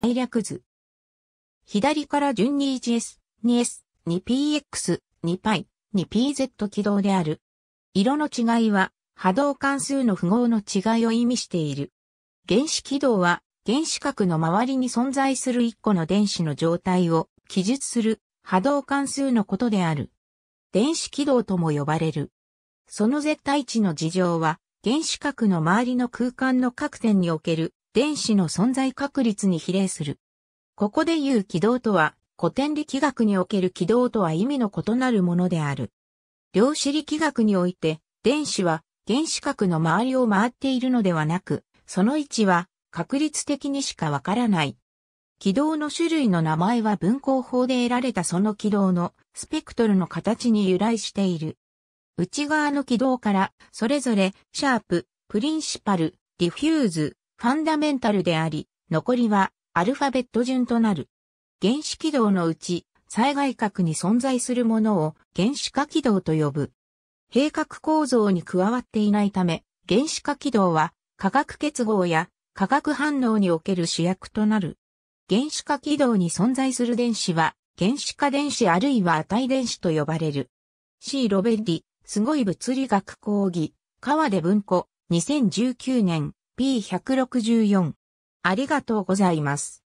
概略図。左から順に 1S、2S、2PX、2π、2PZ 軌道である。色の違いは波動関数の符号の違いを意味している。原子軌道は原子核の周りに存在する1個の電子の状態を記述する波動関数のことである。電子軌道とも呼ばれる。その絶対値の事情は原子核の周りの空間の各点における電子の存在確率に比例する。ここで言う軌道とは、古典力学における軌道とは意味の異なるものである。量子力学において、電子は原子核の周りを回っているのではなく、その位置は確率的にしかわからない。軌道の種類の名前は分光法で得られたその軌道のスペクトルの形に由来している。内側の軌道から、それぞれ、シャープ、プリンシパル、ディフューズ、ファンダメンタルであり、残りはアルファベット順となる。原子軌道のうち、災害核に存在するものを原子化軌道と呼ぶ。閉角構造に加わっていないため、原子化軌道は化学結合や化学反応における主役となる。原子化軌道に存在する電子は、原子化電子あるいは値電子と呼ばれる。C. ロベッリ、すごい物理学講義、川で文庫、2019年。P164。ありがとうございます。